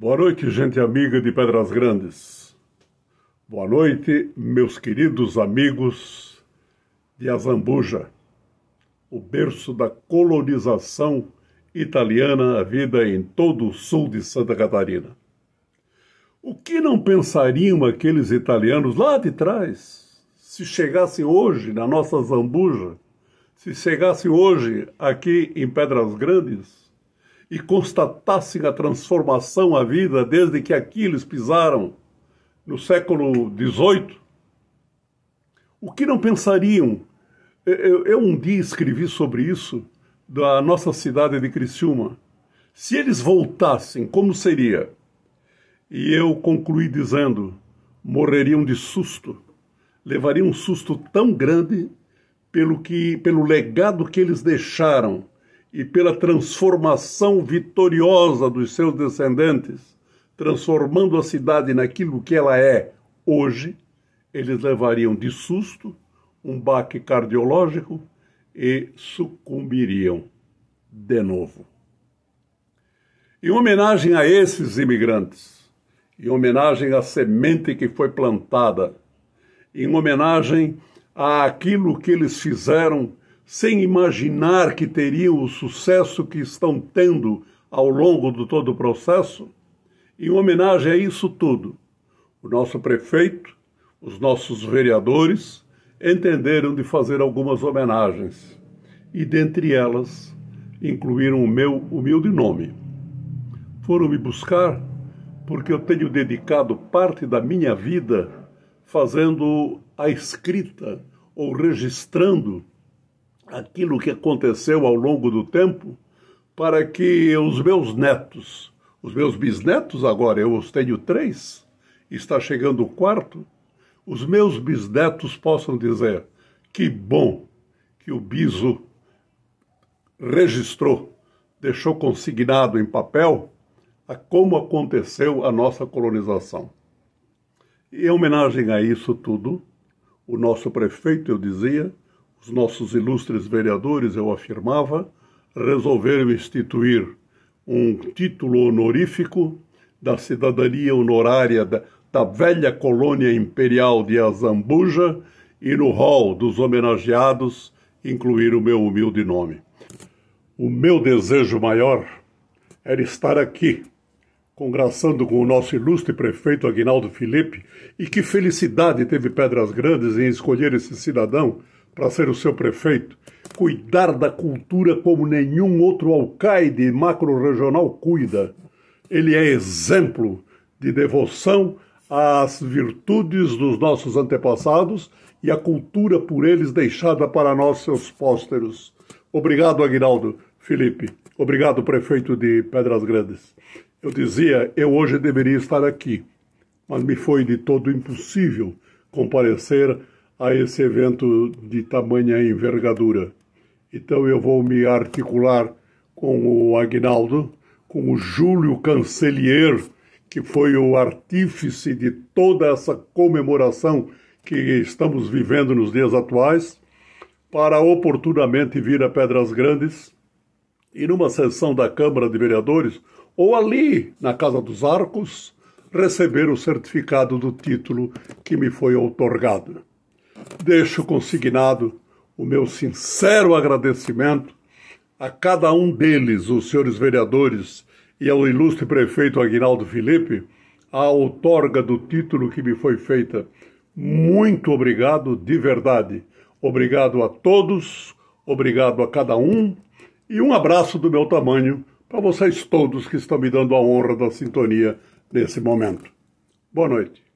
Boa noite, gente amiga de Pedras Grandes. Boa noite, meus queridos amigos de Azambuja, o berço da colonização italiana, a vida em todo o sul de Santa Catarina. O que não pensariam aqueles italianos lá de trás, se chegassem hoje na nossa Zambuja, se chegassem hoje aqui em Pedras Grandes? e constatassem a transformação à vida desde que aqui eles pisaram no século XVIII, o que não pensariam? Eu, eu um dia escrevi sobre isso da nossa cidade de Criciúma. Se eles voltassem, como seria? E eu concluí dizendo: morreriam de susto. Levariam um susto tão grande pelo que pelo legado que eles deixaram e pela transformação vitoriosa dos seus descendentes, transformando a cidade naquilo que ela é hoje, eles levariam de susto, um baque cardiológico e sucumbiriam de novo. Em homenagem a esses imigrantes, em homenagem à semente que foi plantada, em homenagem àquilo que eles fizeram sem imaginar que teriam o sucesso que estão tendo ao longo de todo o processo? Em homenagem a isso tudo, o nosso prefeito, os nossos vereadores entenderam de fazer algumas homenagens e, dentre elas, incluíram o meu humilde nome. Foram me buscar porque eu tenho dedicado parte da minha vida fazendo a escrita ou registrando aquilo que aconteceu ao longo do tempo para que os meus netos, os meus bisnetos agora, eu os tenho três, está chegando o quarto, os meus bisnetos possam dizer: que bom que o biso registrou, deixou consignado em papel a como aconteceu a nossa colonização. E em homenagem a isso tudo, o nosso prefeito, eu dizia, os nossos ilustres vereadores, eu afirmava, resolveram instituir um título honorífico da cidadania honorária da, da velha colônia imperial de Azambuja e no hall dos homenageados incluir o meu humilde nome. O meu desejo maior era estar aqui, congraçando com o nosso ilustre prefeito Aguinaldo Felipe, e que felicidade teve Pedras Grandes em escolher esse cidadão para ser o seu prefeito, cuidar da cultura como nenhum outro alcaide macro-regional cuida. Ele é exemplo de devoção às virtudes dos nossos antepassados e à cultura por eles deixada para nós, seus pósteros. Obrigado, Aguinaldo. Felipe, obrigado, prefeito de Pedras Grandes. Eu dizia, eu hoje deveria estar aqui, mas me foi de todo impossível comparecer a esse evento de tamanha envergadura. Então eu vou me articular com o Agnaldo, com o Júlio Cancelier, que foi o artífice de toda essa comemoração que estamos vivendo nos dias atuais, para oportunamente vir a Pedras Grandes e numa sessão da Câmara de Vereadores ou ali na Casa dos Arcos receber o certificado do título que me foi outorgado deixo consignado o meu sincero agradecimento a cada um deles, os senhores vereadores e ao ilustre prefeito Aguinaldo Felipe, a outorga do título que me foi feita. Muito obrigado de verdade. Obrigado a todos, obrigado a cada um e um abraço do meu tamanho para vocês todos que estão me dando a honra da sintonia nesse momento. Boa noite.